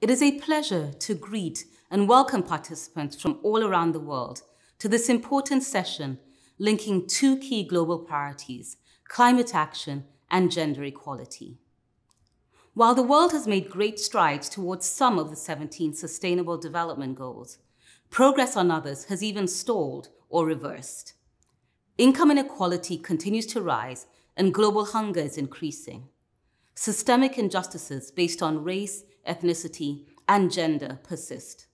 It is a pleasure to greet and welcome participants from all around the world to this important session linking two key global priorities, climate action and gender equality. While the world has made great strides towards some of the 17 Sustainable Development Goals, progress on others has even stalled or reversed. Income inequality continues to rise and global hunger is increasing. Systemic injustices based on race ethnicity, and gender persist.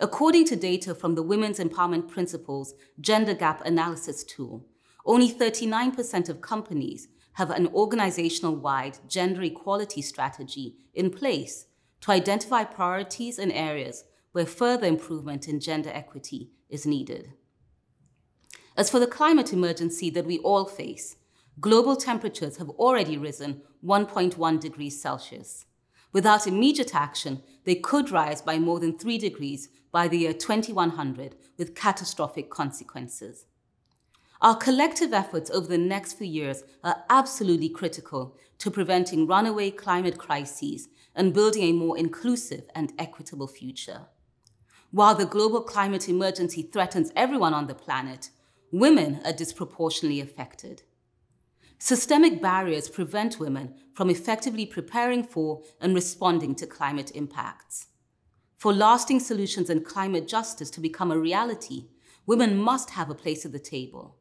According to data from the Women's Empowerment Principles Gender Gap Analysis Tool, only 39% of companies have an organizational wide gender equality strategy in place to identify priorities and areas where further improvement in gender equity is needed. As for the climate emergency that we all face, global temperatures have already risen 1.1 degrees Celsius. Without immediate action, they could rise by more than 3 degrees by the year 2100 with catastrophic consequences. Our collective efforts over the next few years are absolutely critical to preventing runaway climate crises and building a more inclusive and equitable future. While the global climate emergency threatens everyone on the planet, women are disproportionately affected. Systemic barriers prevent women from effectively preparing for and responding to climate impacts. For lasting solutions and climate justice to become a reality, women must have a place at the table.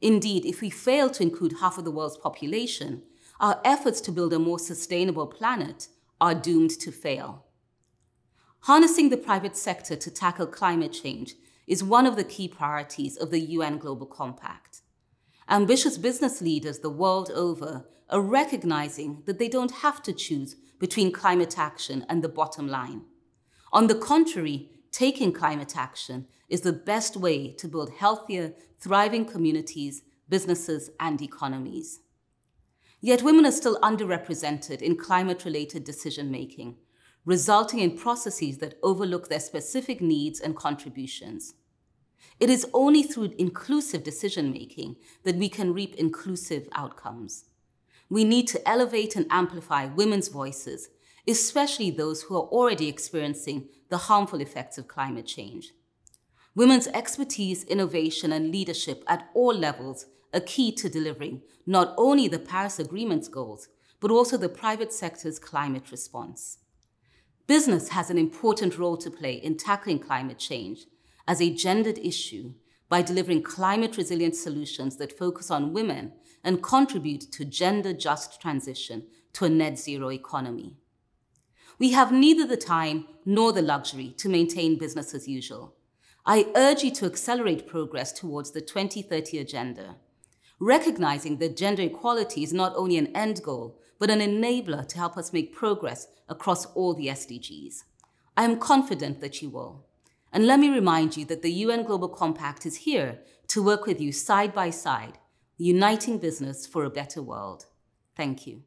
Indeed, if we fail to include half of the world's population, our efforts to build a more sustainable planet are doomed to fail. Harnessing the private sector to tackle climate change is one of the key priorities of the UN Global Compact. Ambitious business leaders the world over are recognizing that they don't have to choose between climate action and the bottom line. On the contrary, taking climate action is the best way to build healthier, thriving communities, businesses, and economies. Yet women are still underrepresented in climate related decision making, resulting in processes that overlook their specific needs and contributions. It is only through inclusive decision making that we can reap inclusive outcomes. We need to elevate and amplify women's voices, especially those who are already experiencing the harmful effects of climate change. Women's expertise, innovation, and leadership at all levels are key to delivering not only the Paris Agreement's goals, but also the private sector's climate response. Business has an important role to play in tackling climate change, as a gendered issue by delivering climate resilient solutions that focus on women and contribute to gender just transition to a net zero economy. We have neither the time nor the luxury to maintain business as usual. I urge you to accelerate progress towards the 2030 agenda, recognizing that gender equality is not only an end goal, but an enabler to help us make progress across all the SDGs. I am confident that you will. And let me remind you that the UN Global Compact is here to work with you side by side, uniting business for a better world. Thank you.